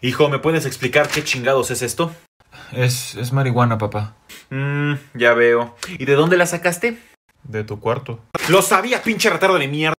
Hijo, ¿me puedes explicar qué chingados es esto? Es, es marihuana, papá. Mmm, ya veo. ¿Y de dónde la sacaste? De tu cuarto. Lo sabía, pinche retardo de mierda.